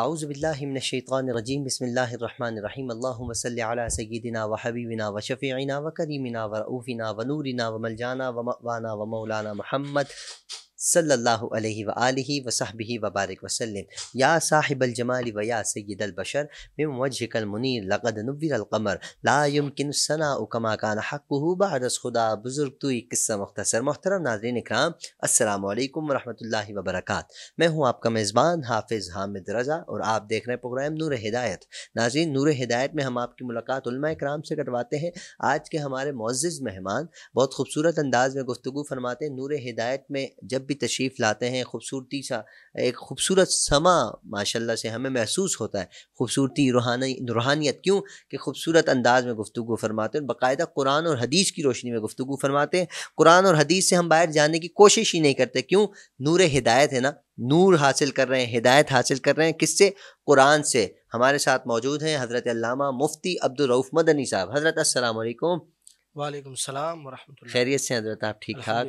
आउज़बिल्लिमिनशैतरजीम बसमीम अल्लाम सैदिना व हबीबिना व शफ़ीना व करीमिना व रऊफ़िना व नूरिना व मलजाना व मवाना व मौलाना महमद सल्ला वसाबी वबारक वसलम या साहिबल जमाल व या सैद अलबशर मिम वजल मुनिर लगद नवीर अलकमर ला किन सना उकमा कान हक़ बारस खुदा बुज़ुर्ग तो किस्सा मुख्तर मोहतरम नाजरन इकराम असलकम वरहमल वबरक मैं हूँ आपका मेज़बान हाफिज़ हामिद रज़ा और आप देख रहे हैं प्रोग्राम नूर हिदायत नाजरीन नूर हदायत में हम आपकी मुलाकात कराम से करवाते हैं आज के हमारे मोज़ मेहमान बहुत खूबसूरत अंदाज में गुफ्तु फरमाते हैं नूर हिदायत में जब भी तशरीफ़ लाते हैं खूबसूरती सा एक खूबसूरत समा माशाल्लाह से हमें महसूस होता है खूबसूरती रूहानी रूहानियत क्यों कि खूबसूरत अंदाज में गुफ्तु फरमाते हैं बाकायदा कुरान और हदीस की रोशनी में गुफ्तु फरमाते हैं कुरान और हदीस से हम बाहर जाने की कोशिश ही नहीं करते क्यों नूर हिदायत है ना नूर हासिल कर रहे हैं हिदायत हासिल कर रहे हैं किससे कुरान से हमारे साथ मौजूद हैं हज़रत मुफ्ती अब्दुलरऊफ़ मदनी साहब हज़रत असलकम वालेकुम खैरियत से हजरत आप ठीक ठाक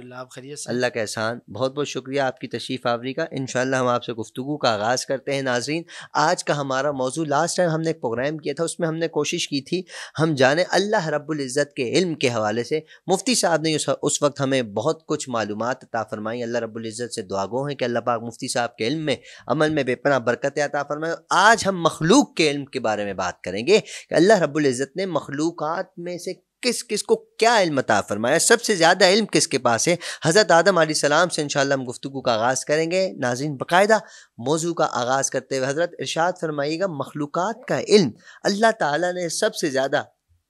अल्लाह का एहसान बहुत बहुत शुक्रिया आपकी तशरीफ़ आवरी का इन हम आपसे गुफ्तु का आगाज़ करते हैं नाजरीन आज का हमारा मौजू लास्ट टाइम हमने एक प्रोग्राम किया था उसमें हमने कोशिश की थी हम जाने अल्लाह रब्ज़त के इल्म के हवाले से मुफ्ती साहब ने उस वक्त हमें बहुत कुछ मालूम ताफ़रमाई फ़रमाई अल्लाह रब्ज़त से दुआगो हैं कि अल्लाह पाक मुफ्ती साहब के इल्म में अमल में बेपना बरकत अता फ़रमाए आज हम मखलूक के इल्म के बारे में बात करेंगे कि अल्लाह रब्ज़त ने मखलूक़ात में से किस किस को क्या इल्म अता फरमाया सबसे ज़्यादा इल्म किसके पास है हज़रत आदम सलाम से इन हम गुफ्तु का आगाज़ करेंगे नाजिन बाकायदा मौजू का आगाज़ करते हुए हज़रत इरशाद फरमाइएगा मखलूक़ का इल्म अल्लाह ताला ने सबसे ज़्यादा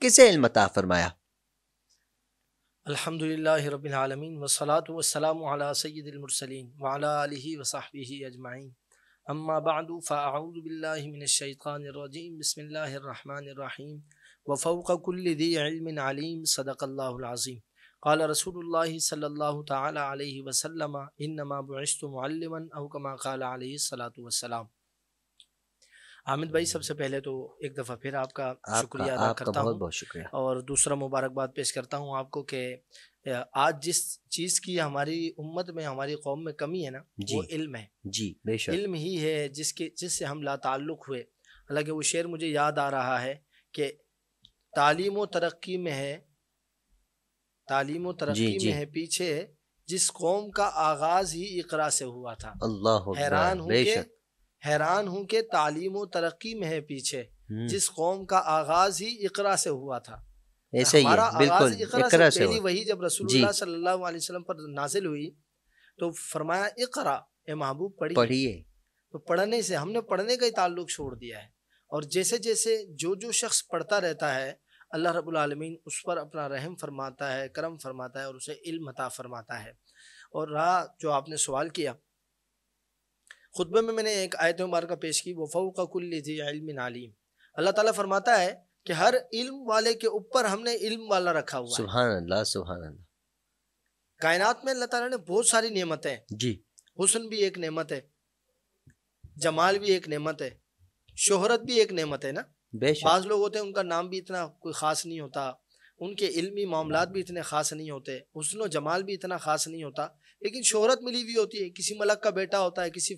किसे इल्म अता फरमाया अलहमदिल्ला रबालमीन वसलात वसलाम सैदमरसलिन वाला वसाहबी अजमाइन अम्मा बाद फ़ाउज़बिल्लिमिनशैतानरजीम बसमिल्लर وفوق كل ذي علم عليم صدق الله العظيم قال رسول الله صلى الله تعالى عليه وسلم انما بعثت معلما او كما قال عليه الصلاه والسلام आमिद भाई सबसे पहले तो एक दफ़ा फिर आपका आपका शुक्रिया अदा करता हूँ बहुत शुक्रिया और दूसरा मुबारकबाद पेश करता हूँ आपको कि आज जिस चीज़ की हमारी उम्मत में हमारी कौम में कमी है ना वो इल्म है जी बेशक इल्म ही है जिसके जिससे हम लाताल्लुक हुए हालांकि वो शेर मुझे याद आ रहा है कि तालीम व तरक्की में है तालीम व तरक्की जी, जी. में है पीछे जिस कौम का आगाज ही इकरा से हुआ था अल्लाह हैरान हूँ हैरान हूँ के तालीम व तरक्की में है पीछे हम्म। जिस कौम का आगाज ही इकरा से हुआ था ऐसे ही बिल्कुल इकरा, से, से वही जब रसूलुल्लाह सल्लल्लाहु अलैहि वसल्लम पर नाजिल हुई तो फरमाया इकरा ए महबूब पढ़िए पढ़िए तो पढ़ने से हमने पढ़ने का ही ताल्लुक छोड़ दिया है और जैसे जैसे जो जो शख्स पढ़ता रहता है अल्लाह रबालमीन उस पर अपना रहम फरमाता है करम फरमाता है और उसे इल्म फरमाता है और रहा जो आपने सवाल किया खुतबे में मैंने एक आयत मुबारक पेश की वफ़ू का कुल लीजिए अल्लाह ताली फरमाता है कि हर इल्म वाले के ऊपर हमने इल्म वाला रखा हुआ सुबह अल्लाह सुबहान अल्लाह कायनात में अल्लाह ताला ने बहुत सारी नेमतें जी हुसन भी एक नेमत है जमाल भी एक नेमत है शोहरत भी एक नेमत है ना बाज लोग होते हैं उनका नाम भी इतना कोई ख़ास नहीं होता उनके इल्मी मामला भी इतने ख़ास नहीं होते हसन जमाल भी इतना ख़ास नहीं होता लेकिन शोहरत मिली हुई होती है किसी मलक का बेटा होता है किसी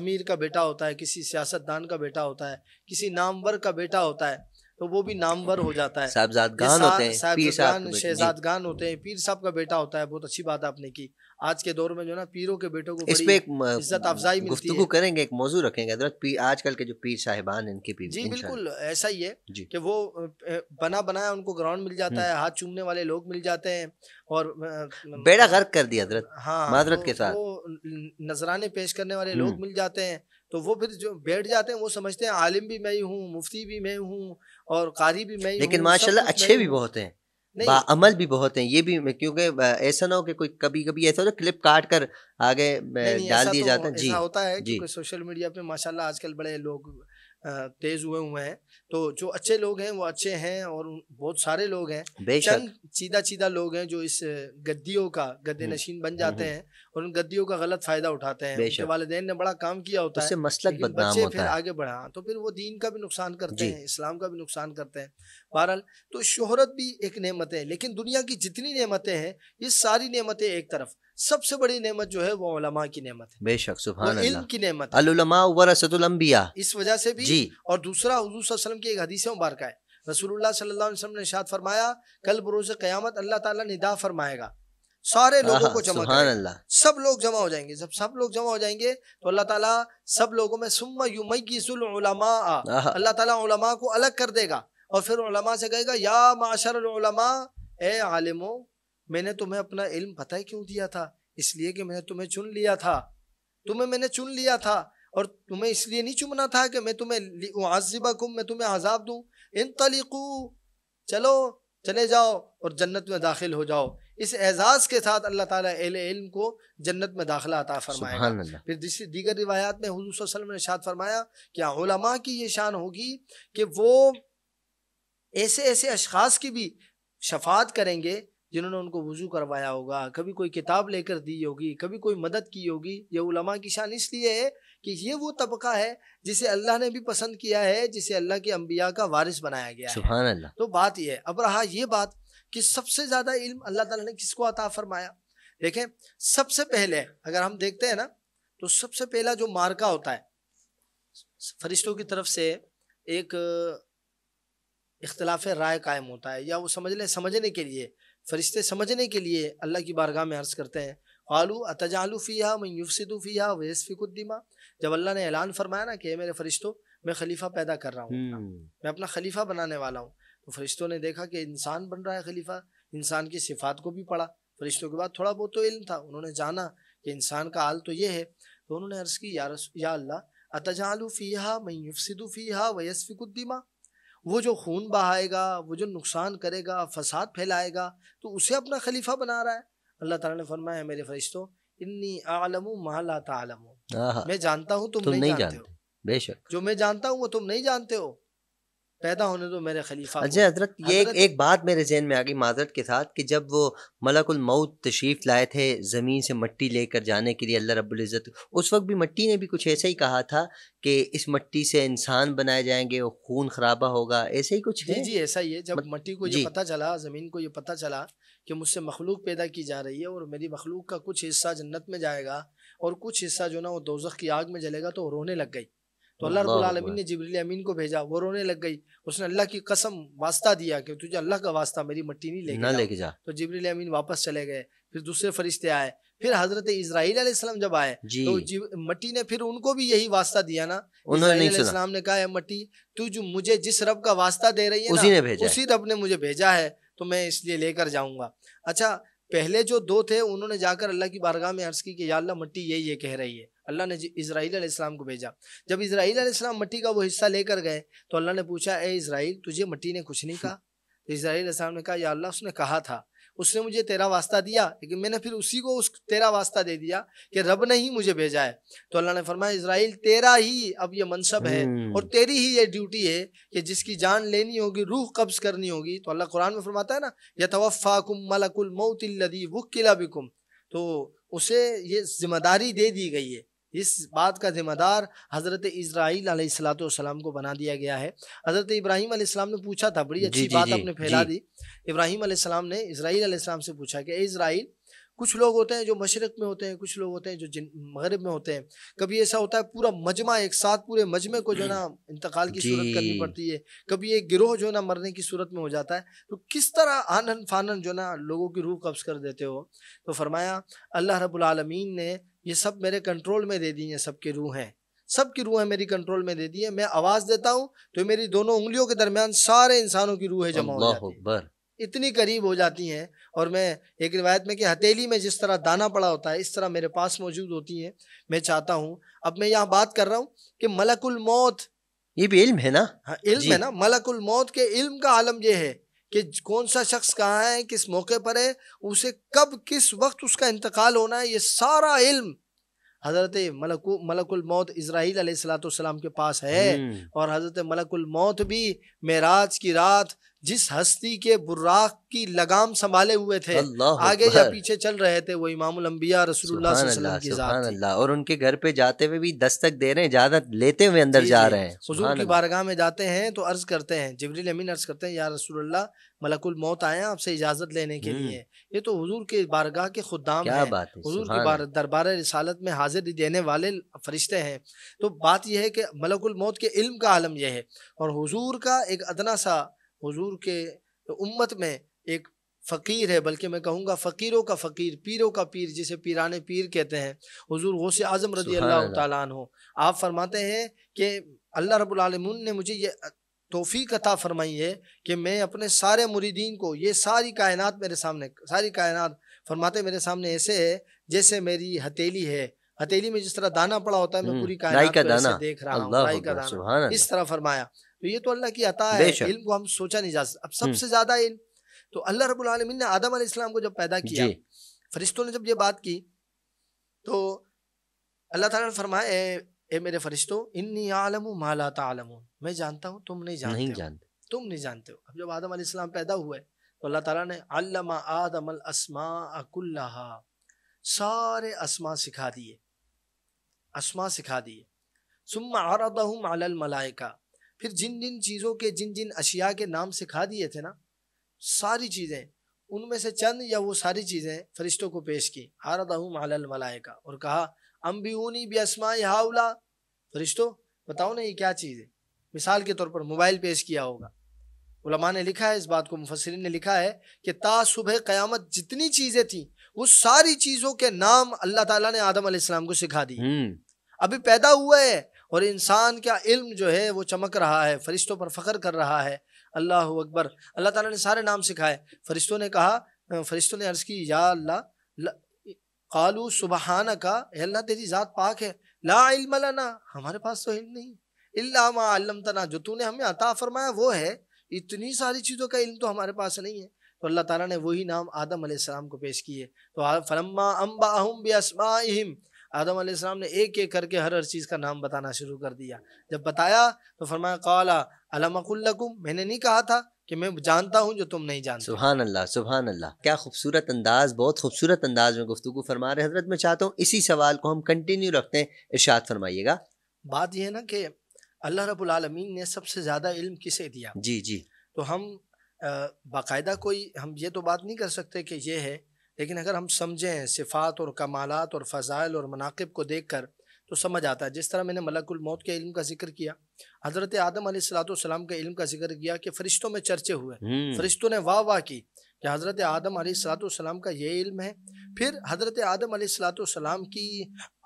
अमीर का बेटा होता है किसी सियासतदान का बेटा होता है किसी नामवर का बेटा होता है तो वो भी नामवर हो जाता है साहबजाद होते हैं पीर शहजादगान होते हैं पीर साहब का बेटा होता है बहुत अच्छी बात आपने की आज के दौर में जो ना पीरों के बेटों को इस पे एक इज्जत अफजाई मिलती है करेंगे एक मौजू रखेंगे आजकल के जो पीर साहिबान इनके पीर जी बिल्कुल ऐसा ही है कि वो बना बनाया उनको ग्राउंड मिल जाता हम्म। है हाथ चूमने वाले लोग मिल जाते हैं और बेड़ा गर्क कर दिया हाँ माजरत तो के साथ वो नजराने पेश करने वाले हम्म। लोग मिल जाते हैं तो वो फिर जो बैठ जाते हैं वो समझते हैं आलिम भी मैं ही हूँ मुफ्ती भी मैं हूँ और कारी भी मैं ही लेकिन माशाल्लाह अच्छे भी बहुत हैं अमल भी बहुत हैं ये भी क्योंकि ऐसा ना हो कि कोई कभी कभी ऐसा हो क्लिप काट कर आगे डाल दिए तो जाते हैं जी होता है क्योंकि सोशल मीडिया पे माशाल्लाह आजकल बड़े लोग तेज हुए हुए हैं तो जो अच्छे लोग हैं वो अच्छे हैं और बहुत सारे लोग हैं चंद सीधा सीधा लोग हैं जो इस गद्दियों का गद्दे हम्म। नशीन बन जाते हम्म। हैं और उन गद्दियों का गलत फायदा उठाते हैं उनके वालदेन ने बड़ा काम किया होता है मसलक बच्चे फिर आगे बढ़ा हाँ, तो फिर वो दीन का भी नुकसान करते हैं इस्लाम का भी नुकसान करते हैं बहरहाल तो शोहरत भी एक नेमत है लेकिन दुनिया की जितनी नेमतें हैं ये सारी नेमतें एक तरफ सबसे बड़ी नेमत जो है वो उलमा की नेमत है बेशक सुभान इल्म की नेमत वरसतुलंबिया इस वजह से भी जी और दूसरा हजूर वसल्लम की एक हदीस मुबारक है रसूलुल्लाह सल्लल्लाहु अलैहि वसल्लम ने इरशाद फरमाया कल बरोज कयामत अल्लाह ताला निदा फरमाएगा सारे लोगों को जमा करेगा सब लोग जमा हो जाएंगे जब सब लोग जमा हो जाएंगे तो अल्लाह ताला सब लोगों में सुम्मा युमयिजुल उलमा अल्लाह ताला उलमा को अलग कर देगा और फिर उलमा से कहेगा या माशर उलमा ए आलिमो मैंने तुम्हें अपना इल्म पता ही क्यों दिया था इसलिए कि मैंने तुम्हें चुन लिया था तुम्हें मैंने चुन लिया था और तुम्हें इसलिए नहीं चुनना था कि मैं तुम्हें आजिबा कुम मैं तुम्हें आज़ाब दूँ इन तलीकू चलो चले जाओ और जन्नत में दाखिल हो जाओ इस एजाज़ के साथ अल्लाह ताला अहले इल्म को जन्नत में दाखिला अता फरमाएगा फिर दूसरी दीगर रिवायात में हजूर वसल्लम ने शाद फरमाया कि उलमा की ये शान होगी कि वो ऐसे ऐसे अशखास की भी शफात करेंगे जिन्होंने उनको वजू करवाया होगा कभी कोई किताब लेकर दी होगी कभी कोई मदद की होगी ये उलमा की शान इसलिए है कि ये वो तबका है जिसे अल्लाह ने भी पसंद किया है जिसे अल्लाह के अम्बिया का वारिस बनाया गया है अल्लाह तो बात यह है अब रहा ये बात कि सबसे ज़्यादा इल्म अल्लाह ताला ने किसको अता फरमाया देखें सबसे पहले अगर हम देखते हैं ना तो सबसे पहला जो मार्का होता है फरिश्तों की तरफ से एक इख्तलाफ राय कायम होता है या वो समझ लें समझने के लिए फरिश्ते समझने के लिए अल्लाह की बारगाह में अर्ज़ करते हैं आलू अतजालू फ़िया मयूफ़सिदू फ़िया वेसफ़िकुद्दीमा जब अल्लाह ने ऐलान फरमाया ना कि मेरे फरिश्तों मैं खलीफा पैदा कर रहा हूँ हम्म। मैं अपना खलीफा बनाने वाला हूँ तो फरिश्तों ने देखा कि इंसान बन रहा है खलीफा इंसान की सिफात को भी पढ़ा फरिश्तों के बाद थोड़ा बहुत तो इल्म था उन्होंने जाना कि इंसान का हाल तो ये है तो उन्होंने अर्ज़ की या या अल्लाह अतजालू फ़िया मयूफ़सिदू फ़िया वयसफ़िकुद्दीमा वो जो खून बहाएगा वो जो नुकसान करेगा फसाद फैलाएगा तो उसे अपना खलीफा बना रहा है अल्लाह ताला ने फरमाया मेरे फरिश्तों इन्नी आलमू महला तालमू मैं जानता हूँ तुम, तुम नहीं, नहीं जानते, जानते हो बेशक जो मैं जानता हूँ वो तुम नहीं जानते हो पैदा होने दो मेरे खलीफा अच्छा हजरत ये एक, एक बात मेरे जहन में आ गई माजरत के साथ कि जब वो मलकुल मऊत तशरीफ़ लाए थे ज़मीन से मट्टी लेकर जाने के लिए अल्लाह रब्बुल इज़्ज़त उस वक्त भी मट्टी ने भी कुछ ऐसा ही कहा था कि इस मट्टी से इंसान बनाए जाएंगे खून खराबा होगा ऐसे ही कुछ जी जी ऐसा ही है जब मत... मट्टी को ये पता चला ज़मीन को ये पता चला कि मुझसे मखलूक पैदा की जा रही है और मेरी मखलूक का कुछ हिस्सा जन्नत में जाएगा और कुछ हिस्सा जो ना वो दोजख की आग में जलेगा तो रोने लग गई तो अल्लाह ने जबरील अमीन को भेजा वो रोने लग गई उसने अल्लाह की कसम वास्ता दिया कि तुझे अल्लाह का वास्ता मेरी मट्टी नहीं लेके लेके जा तो जबरील अमीन वापस चले गए फिर दूसरे फरिश्ते आए फिर हजरत इसराइल जब आए तो मट्टी ने फिर उनको भी यही वास्ता दिया ना इस्लाम ने कहा मट्टी तू जो मुझे जिस रब का वास्ता दे रही है उसी रब ने मुझे भेजा है तो मैं इसलिए लेकर जाऊंगा अच्छा पहले जो दो थे उन्होंने जाकर अल्लाह की बारगाह में अर्ज़ की कि या अल्लाह मट्टी ये ये कह रही है अल्लाह ने इसराइल इस्लाम को भेजा जब इसराइल इस्लाम मट्टी का वो हिस्सा लेकर गए तो अल्लाह ने पूछा ए इसराइल तुझे मट्टी ने कुछ नहीं कहा तो इसराइल इस्लाम ने कहा या अल्लाह उसने कहा था उसने मुझे तेरा वास्ता दिया लेकिन मैंने फिर उसी को उस तेरा वास्ता दे दिया कि रब ने ही मुझे भेजा है तो अल्लाह ने फरमाया इसराइल तेरा ही अब ये मनसब है हम्म। और तेरी ही ये ड्यूटी है कि जिसकी जान लेनी होगी रूह कब्ज करनी होगी तो अल्लाह कुरान में फरमाता है ना यतवफ़ाकुम मलकुल मौतिल्लदी वुक्किला बिकुम तो उसे ये जिम्मेदारी दे दी गई है इस बात का ज़िम्मेदार हज़रत इसराइल सलाम को बना दिया गया है हज़रत इब्राहिम ने पूछा था बड़ी अच्छी जी, बात जी, आपने फैला दी इब्राहिम ने इसराइल से पूछा कि इसराइल कुछ लोग होते हैं जो मशरक में होते हैं कुछ लोग होते हैं जो जिन मगरब में होते हैं कभी ऐसा होता है पूरा मजमा एक साथ पूरे मजमे को जो है ना इंतकाल की सूरत करनी पड़ती है कभी एक गिरोह जो है ना मरने की सूरत में हो जाता है तो किस तरह आनन फानन जो ना लोगों की रूह कब्ज़ कर देते हो तो फरमाया अल्लाह रबालमीन ने ये सब मेरे कंट्रोल में दे दी हैं सबकी रूह हैं सब की रूहें मेरी कंट्रोल में दे दी है मैं आवाज़ देता हूँ तो मेरी दोनों उंगलियों के दरमियान सारे इंसानों की रूहें जमा हो जाती है इतनी करीब हो जाती हैं और मैं एक रिवायत में कि हथेली में जिस तरह दाना पड़ा होता है इस तरह मेरे पास मौजूद होती हैं मैं चाहता हूँ अब मैं यहाँ बात कर रहा हूँ कि मलकुल मौत ये भी इल्म है ना हाँ इल्म है ना मलकुल मौत के इल्म का आलम यह है कि कौन सा शख्स कहाँ है किस मौके पर है उसे कब किस वक्त उसका इंतकाल होना है ये सारा इल्म हज़रत मलकु मलकुल मौत इसराइल सलाम के पास है हम्म। और हज़रत मलकुल मौत भी मेराज की रात जिस हस्ती के बुर्राक की लगाम संभाले हुए थे आगे या पीछे चल रहे थे वो इमाम अम्बिया रसूलुल्लाह की अल्लाह और उनके घर पे जाते हुए भी दस्तक दे रहे हैं इजाजत लेते हुए अंदर जा रहे हैं हजूर की बारगाह में जाते हैं तो अर्ज करते हैं जबरील अमीन अर्ज करते हैं या रसूलुल्लाह मलकुल मौत आए आपसे इजाजत लेने के हम्म। लिए ये तो हजूर के बारगाह के खुदाम क्या के दरबार रिसालत में हाजिर देने वाले फरिश्ते हैं तो बात यह है कि मलकुल मौत के इल्म का आलम यह है और हजूर का एक अदना सा हुजूर के तो उम्मत में एक फ़कीर है बल्कि मैं कहूँगा फ़कीरों का फ़कीर पीरों का पीर जिसे पीराने पीर कहते हैं हजूर गौसे आज़म रजी अल्लाह तन हो आप फरमाते हैं कि अल्लाह रबालमीन ने मुझे ये तोफ़ी कथा फरमाई है कि मैं अपने सारे मुरीदीन को ये सारी कायनात मेरे सामने सारी कायनात फरमाते मेरे सामने ऐसे है जैसे मेरी हथेली है हथेली में जिस तरह दाना पड़ा होता है मैं हम्म, पूरी कायनात का देख रहा हूँ इस तरह फरमाया तो ये तो अल्लाह की अता है इल्म को हम सोचा नहीं जा सकते अब हम्म। सबसे ज्यादा इल्म तो अल्लाह रब्बुल आलमीन ने आदम इस्लाम को जब पैदा किया फरिश्तों ने जब ये बात की तो अल्लाह ताला ने फरमाया ए मेरे फरिश्तों इन्नी आलम माला तालम मैं जानता हूँ तुम नहीं जानते नहीं जानते तुम नहीं जानते हो अब जब आदम इस्लाम पैदा हुआ तो अल्लाह ताला ने अल्लामा आदम असमा अकुल्लाहा सारे असमा सिखा दिए असमा सिखा दिए सुम्मा अरदहुम अलल मलाइका फिर जिन जिन चीज़ों के जिन जिन अशिया के नाम सिखा दिए थे ना सारी चीज़ें उनमें से चंद या वो सारी चीज़ें फरिश्तों को पेश की हार मालल मलायका और कहा अम्बियूनी बेअस्मा हाउला फरिश्तो बताओ ना ये क्या चीज़ है मिसाल के तौर पर मोबाइल पेश किया होगा उलमा ने लिखा है इस बात को मुफसरिन ने लिखा है कि ता सुबह क़यामत जितनी चीज़ें थी वो सारी चीज़ों के नाम अल्लाह ताला ने आदम अलैहिस्सलाम को सिखा दी हम्म। अभी पैदा हुआ है और इंसान का इल्म जो है वो चमक रहा है फरिश्तों पर फ़ख्र कर रहा है अल्लाह अकबर अल्लाह ताला ने सारे नाम सिखाए फरिश्तों ने कहा फरिश्तों ने अर्ज़ की या अल्लाह कालू सुबहाना का अल्लाह तेरी ज़ात पाक है ला इल्म लना हमारे पास तो इल्म नहीं इलामा तना जो तूने हमें अता फरमाया वो है इतनी सारी चीज़ों का इल्म तो हमारे पास नहीं है तो अल्लाह ताला ने वही नाम आदम सलाम को पेश किए तो फलम्मा अम्बाहम बेअसमाहिम आदम आसमाम ने एक एक करके हर हर चीज़ का नाम बताना शुरू कर दिया जब बताया तो फरमाया कौला अलमकुल्लकुम मैंने नहीं कहा था कि मैं जानता हूँ जो तुम नहीं जानते सुबहान अल्लाह सुबहान अल्लाह क्या खूबसूरत अंदाज बहुत खूबसूरत अंदाज में गुफ्तु फरमा रहे हजरत मैं चाहता हूँ इसी सवाल को हम कंटिन्यू रखते हैं इर्शाद फरमाइएगा बात यह है ना कि अल्लाह रबालमीन ने सबसे ज़्यादा इल्म किसे दिया जी जी तो हम बाकायदा कोई हम ये तो बात नहीं कर सकते कि ये है लेकिन अगर हम समझें सिफ़ात और कमालत और फ़ज़ाइल और मनाकब को देख कर तो समझ आता है जिस तरह मैंने मलकुलमौत के इल्म का जिक्र किया हज़रत आदम सलाम के इल्म का जिक्र किया कि फ़रिश्तों में चर्चे हुए हम्म। फ़रिश्तों ने वाह वाह की कि हज़रत आदम सलाम का ये इल्म है फिर हज़रत आदम सलाम की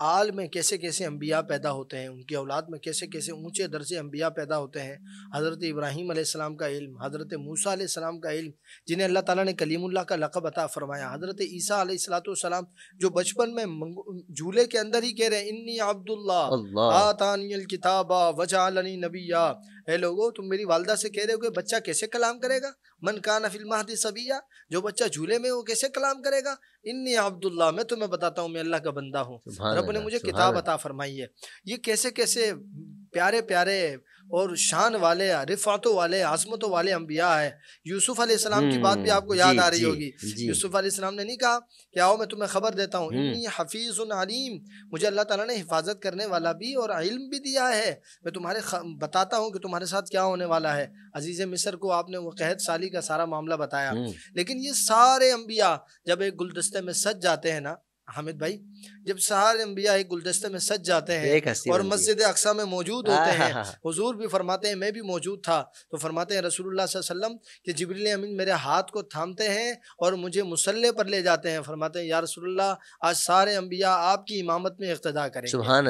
आल में कैसे कैसे अम्बिया पैदा होते हैं उनकी औलाद में कैसे कैसे ऊँचे दर्जे अम्बिया पैदा होते हैं हज़रत इब्राहीम सलाम का इल्म हज़रत मूसा सलाम का इल्म जिन्हें अल्लाह ताला ने कलीमुल्ला का लक़ब अता फ़रमाया हज़रत ईसा सलाम जो बचपन में झूले के अंदर ही कह रहे हैं इन्नी अब्दुल्ला आतानियल किताबा वजालनी नबिया है लोगो तुम मेरी वालदा से कह रहे हो कि बच्चा कैसे कलाम करेगा मन काना फिल महदी सबिया जो बच्चा झूले में वो कैसे कलाम करेगा इन्नी अब्दुल्ला मैं तुम्हें बताता हूँ मैं अल्लाह का बंदा हूँ रब ने मुझे किताब अता फरमाई है ये कैसे कैसे प्यारे प्यारे और शान वाले रिफातों वाले आजमतों वाले अम्बिया है यूसुफ अलैहिस्सलाम की बात भी हम्म, आपको याद आ रही होगी यूसुफ अलैहिस्सलाम ने नहीं कहा कि आओ मैं तुम्हें खबर देता हूँ हम्म। हफीज़ अलीम मुझे अल्लाह ताला ने हिफाजत करने वाला भी और इल्म भी दिया है मैं तुम्हारे बताता हूँ कि तुम्हारे साथ क्या होने वाला है अजीज़ मिसर को आपने वो कहत साली का सारा मामला बताया हम्म। लेकिन ये सारे अम्बिया जब एक गुलदस्ते में सज जाते हैं ना हामिद भाई जब सहार अम्बिया एक गुलदस्ते में सज जाते हैं और मस्जिद अक्सा में मौजूद होते हैं हुजूर भी फरमाते हैं मैं भी मौजूद था तो फरमाते हैं रसूलुल्लाह वसल्लम कि जबरील अमीन मेरे हाथ को थामते हैं और मुझे मुसल्ले पर ले जाते हैं फरमाते हैं यार रसोल्ला आज सारे अम्बिया आपकी इमामत में इकतदा करें सुबह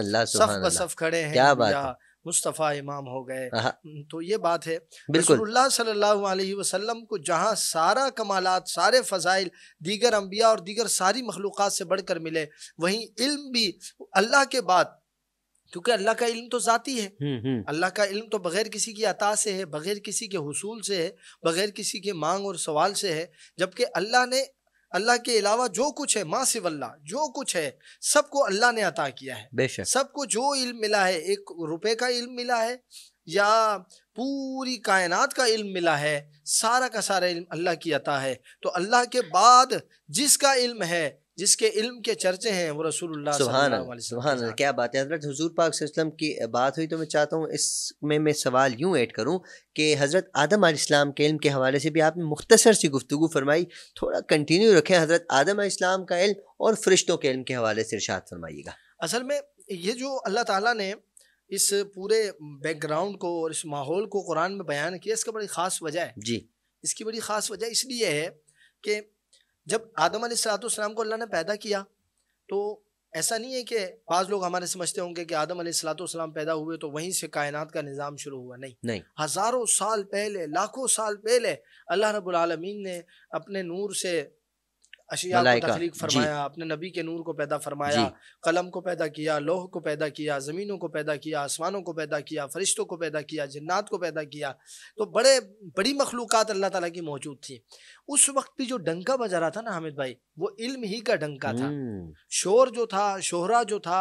ब सफ़ खड़े हैं क्या मुस्तफ़ा इमाम हो गए हाँ, हाँ। तो ये बात है रसोल्ला सल्लल्लाहु अलैहि वसल्लम को जहाँ सारा कमालत सारे फ़जाइल दीगर अम्बिया और दीगर सारी मखलूक़ से बढ़ कर मिले वहीं इल्म भी अल्लाह के बाद क्योंकि अल्लाह का इल्म तो ज़ाती है हम्म, हम्म। अल्लाह का इल्म तो बग़ैर किसी की अता से है बग़ैर किसी के हसूल से है बग़ैर किसी के मांग और सवाल से है जबकि अल्लाह ने अल्लाह के अलावा जो कुछ है माँ सिवल्ला जो कुछ है सबको अल्लाह ने अता किया है सबको जो इल्म मिला है एक रुपए का इल्म मिला है या पूरी कायनात का इल्म मिला है सारा का सारा इल्म अल्लाह की अता है तो अल्लाह के बाद जिसका इल्म है जिसके इल्म के चर्चे हैं वो रसूलुल्लाह सुबहान क्या बात है हजरत हजूर पाक वसल्लम की बात हुई तो मैं चाहता हूँ इसमें मैं सवाल यूँ ऐड करूँ कि हज़रत आदम आलाम के इल्म के हवाले से भी आपने मुख्तसर सी गुफ्तु फरमाई थोड़ा कंटिन्यू रखें हज़रत आदम आलाम का इल्म और फरिश्तों के इल्म के हवाले से इर्शाद फरमाइएगा असल में ये जो अल्लाह ताला ने इस पूरे बैकग्राउंड को और इस माहौल को कुरान में बयान किया इसका बड़ी ख़ास वजह है जी इसकी बड़ी ख़ास वजह इसलिए है कि जब आदम सलाम को अल्लाह ने पैदा किया तो ऐसा नहीं है कि बाज़ लोग हमारे समझते होंगे कि आदम सलाम पैदा हुए तो वहीं से कायनात का निज़ाम शुरू हुआ नहीं नहीं हज़ारों साल पहले लाखों साल पहले अल्लाह रबालमीन ने अपने नूर से अशिया को तखलीक फरमाया अपने नबी के नूर को पैदा फरमाया कलम को पैदा किया लोह को पैदा किया ज़मीनों को पैदा किया आसमानों को पैदा किया फरिश्तों को पैदा किया जन्नात को पैदा किया तो बड़े बड़ी मखलूक अल्लाह ताला की मौजूद थी उस वक्त भी जो डंका बजा रहा था ना हामिद भाई वो इल्म ही का डंका था हम्म। शोर जो था शोहरा जो था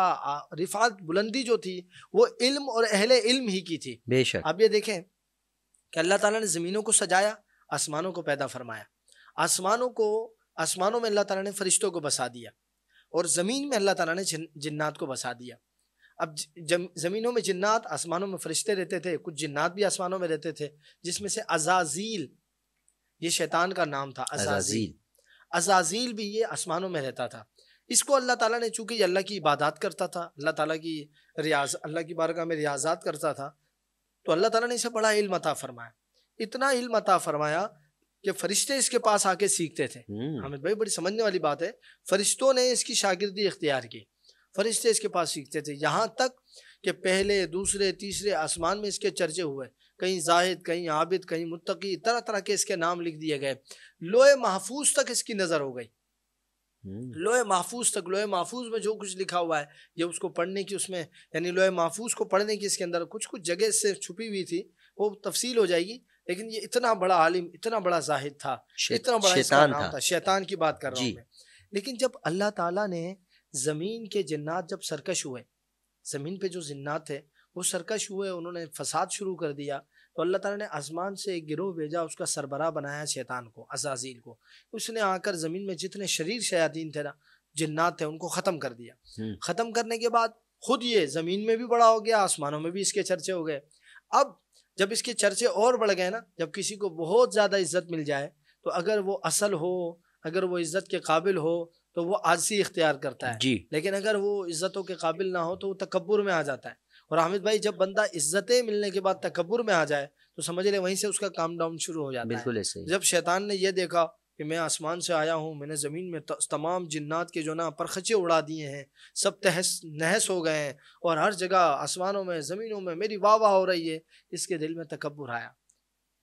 रिफात बुलंदी जो थी वो इल्म और अहले इल्म ही की थी बेशक अब ये देखें कि अल्लाह ताला ने ज़मीनों को सजाया आसमानों को पैदा फरमाया आसमानों को आसमानों में अल्लाह ताला ने फरिश्तों को बसा दिया और ज़मीन में अल्लाह ताला ने जिन्नात को बसा दिया अब ज़मीनों में जिन्नात आसमानों में फरिश्ते रहते थे कुछ जिन्नात भी आसमानों में रहते थे जिसमें से अजाजील ये शैतान का नाम था अजाजील अजाजील भी ये आसमानों में रहता था इसको अल्लाह ताला ने चूँकि अल्लाह की इबादत करता था अल्लाह ताला की रियाज अल्लाह की बारगाह में रियाजात करता था तो अल्लाह ताला ने इसे बड़ा इल्म अता फरमाया इतना इल्म अता फरमाया कि फरिश्ते इसके पास आके सीखते थे हम्म। हामिद भाई बड़ी समझने वाली बात है फरिश्तों ने इसकी शागिर्दी इख्तियार की फरिश्ते इसके पास सीखते थे यहाँ तक कि पहले दूसरे तीसरे आसमान में इसके चर्चे हुए कहीं जाहिद कहीं आबिद कहीं मुतकी तरह तरह के इसके नाम लिख दिए गए लोहे महफूज तक इसकी नज़र हो गई हम्म। लोहे महफूज तक लोहे महफूज में जो कुछ लिखा हुआ है ये उसको पढ़ने की उसमें यानी लोहे महफूज को पढ़ने की इसके अंदर कुछ कुछ जगह से छुपी हुई थी वो तफसील हो जाएगी लेकिन ये इतना बड़ा आलिम इतना बड़ा जाहिद था इतना बड़ा शैतान था।, था शैतान की बात कर रहा हूँ मैं लेकिन जब अल्लाह ताला ने ज़मीन के जन्नात जब सरकश हुए ज़मीन पे जो जन्नात थे वो सरकश हुए उन्होंने फसाद शुरू कर दिया तो अल्लाह ताला ने आसमान से एक गिरोह भेजा उसका सरबरा बनाया शैतान को अजाजील को उसने आकर ज़मीन में जितने शरीर शयातीन थे ना जन्नात थे उनको ख़त्म कर दिया हम्म। ख़त्म करने के बाद खुद ये ज़मीन में भी बड़ा हो गया आसमानों में भी इसके चर्चे हो गए अब जब इसके चर्चे और बढ़ गए ना जब किसी को बहुत ज़्यादा इज्जत मिल जाए तो अगर वो असल हो अगर वो इज्जत के काबिल हो तो वो आजसी इख्तियार करता है जी लेकिन अगर वो इज्जतों के काबिल ना हो तो वो तकबर में आ जाता है और हामिद भाई जब बंदा इज्जतें मिलने के बाद तकबर में आ जाए तो समझ ले वहीं से उसका काम डाउन शुरू हो जाता है बिल्कुल जब शैतान ने यह देखा कि मैं आसमान से आया हूँ मैंने ज़मीन में तमाम जिन्नात के जो ना परखचे उड़ा दिए हैं सब तहस नहस हो गए हैं और हर जगह आसमानों में ज़मीनों में मेरी वाह वाह हो रही है इसके दिल में तकबर आया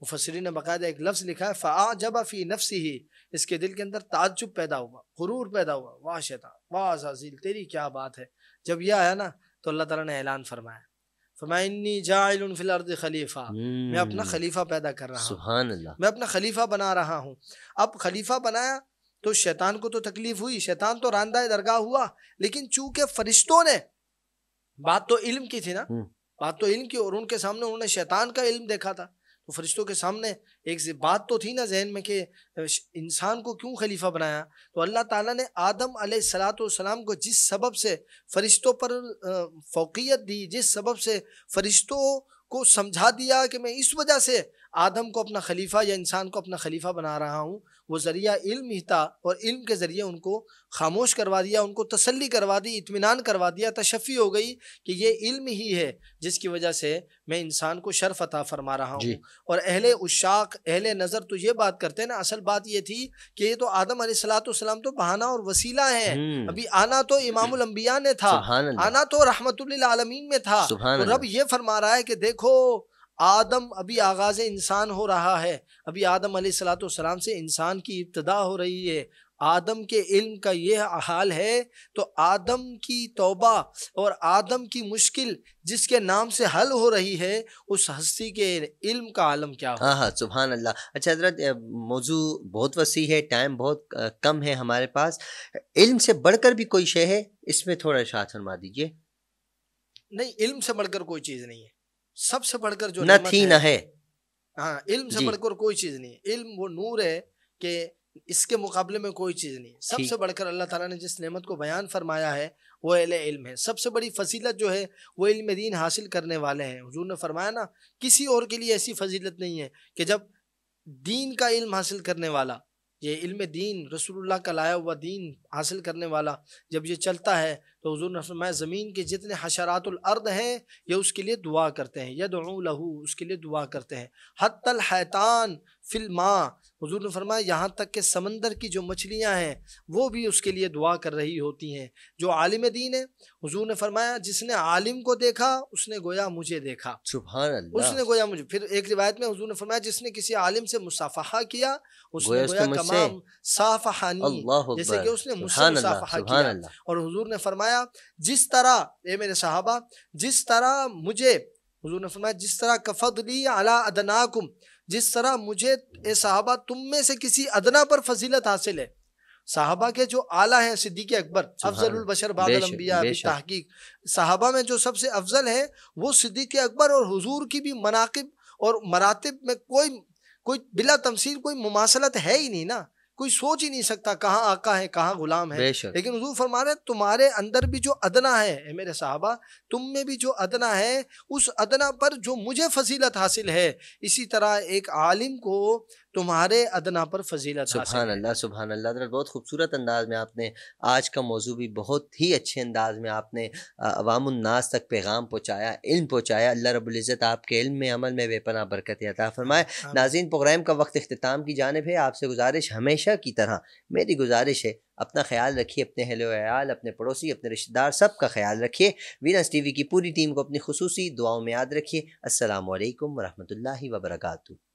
मुफसरी ने बाकायदा एक लफ्ज़ लिखा है फ़ा जब फ़ी नफसी ही इसके दिल के अंदर ताजुब पैदा हुआ गुरूर पैदा हुआ वाह शैता वाह जाजील तेरी क्या बात है जब यह आया ना तो अल्लाह तला ने ऐलान फरमाया खलीफा हम्म। मैं अपना खलीफा पैदा कर रहा हूँ मैं अपना खलीफा बना रहा हूँ अब खलीफा बनाया तो शैतान को तो तकलीफ हुई शैतान तो रानदा दरगाह हुआ लेकिन चूंकि फरिश्तों ने बात तो इल्म की थी ना हम्म। बात तो इल्म की और उनके सामने उन्होंने शैतान का इल्म देखा था तो फरिश्तों के सामने एक बात तो थी ना जहन में कि इंसान को क्यों खलीफा बनाया तो अल्लाह ताला ने आदम सलाम को जिस सबब से फरिश्तों पर फोकियत दी जिस सबब से फरिश्तों को समझा दिया कि मैं इस वजह से आदम को अपना खलीफा या इंसान को अपना खलीफा बना रहा हूँ वो ज़रिया इल्म ही था और इल्म के ज़रिए उनको खामोश करवा दिया उनको तसल्ली करवा दी इतमान करवा दिया तशफ़ी हो गई कि ये इल्म ही है जिसकी वजह से मैं इंसान को शर्फ अता फरमा रहा हूँ और अहले उशाक अहले नज़र तो ये बात करते हैं ना असल बात ये थी कि ये तो आदम सलाम तो बहाना और वसीला है हम्म। अभी आना तो इमामबिया ने था आना तो रहमतुल्ल आलमीन में था तो रब ये फरमा रहा है कि देखो आदम अभी आगाज़ इंसान हो रहा है अभी आदम सलाम से इंसान की इब्तदा हो रही है आदम के इल्म का यह हाल है तो आदम की तौबा और आदम की मुश्किल जिसके नाम से हल हो रही है उस हस्ती के इल्म का आलम क्या हाँ हाँ सुबह अल्लाह अच्छा हजरत मौजू बहुत वसी है टाइम बहुत कम है हमारे पास इल्म से बढ़कर भी कोई शे है इसमें थोड़ा शाह फरमा दीजिए नहीं इल्म से बढ़कर कोई चीज़ नहीं है सबसे बढ़कर जो न थी न है हाँ इल्म से बढ़कर कोई चीज नहीं है इल्म वो नूर है कि इसके मुकाबले में कोई चीज़ नहीं सबसे बढ़कर अल्लाह ताला ने जिस नेमत को बयान फरमाया है वो एल इल्म है सबसे बड़ी फजीलत जो है वो इल्म दीन हासिल करने वाले हैं हजूर ने फरमाया ना किसी और के लिए ऐसी फजीलत नहीं है कि जब दीन का इल्म हासिल करने वाला ये इल्म दीन रसूलुल्लाह का लाया हुआ दीन हासिल करने वाला जब ये चलता है तो हजूर नफरमाया ज़मीन के जितने हशरातुलर्द हैं ये उसके लिए दुआ करते हैं यद लहू उसके लिए दुआ करते हैं हतल हैतान फिल्मा हजूर ने फरमाया यहाँ तक कि समंदर की जो मछलियाँ हैं वो भी उसके लिए दुआ कर रही होती हैं जो आलिम दीन है हजूर ने फरमाया जिसने आलिम को देखा उसने गोया मुझे देखा सुबह उसने गोया मुझे फिर एक रिवायत में हजूर ने फरमाया जिसने किसी आलिम से मुसाफहा किया उसने गोया कमाम साफहानी जैसे कि उसने मुसाफहा किया और हजूर ने फरमाया जिस तरह ये मेरे साहबा जिस तरह मुझे हजूर ने फरमाया जिस तरह कफदली अला अदनाकुम जिस तरह मुझे ए साहबा तुम में से किसी अदना पर फजीलत हासिल है साहबा के जो आला हैं सिद्दीक अकबर अफजल बशर बाबिया तहकीक साहबा में जो सबसे अफजल है वो सिद्दीक अकबर और हजूर की भी मनाकब और मरातब में कोई कोई बिला तमसील कोई मुमासलत है ही नहीं ना कोई सोच ही नहीं सकता कहाँ आका है कहाँ गुलाम है लेकिन हजूर फरमा रहे तुम्हारे अंदर भी जो अदना है मेरे साहबा तुम में भी जो अदना है उस अदना पर जो मुझे फजीलत हासिल है इसी तरह एक आलिम को तुम्हारे अदना पर फजीलत सुबहान अल्लाह सुबहान अल्लाह बहुत खूबसूरत अंदाज में आपने आज का मौजू भी बहुत ही अच्छे अंदाज में आपने अवामनास तक पैगाम पहुँचाया इल्म पहुँचाया अल्लाह रबुल्ज़त आपके इल्म में अमल में बेपना बरकत अता फरमाए नाजीन प्रोग्राम का वक्त अख्ताम की जानब है आपसे गुजारिश हमेशा हमेशा की तरह मेरी गुजारिश है अपना ख्याल रखिए अपने हलो अपने पड़ोसी अपने रिश्तेदार सब का ख्याल रखिए वीनस टी की पूरी टीम को अपनी खसूसी दुआओं में याद रखिए असल वरहमल वर्का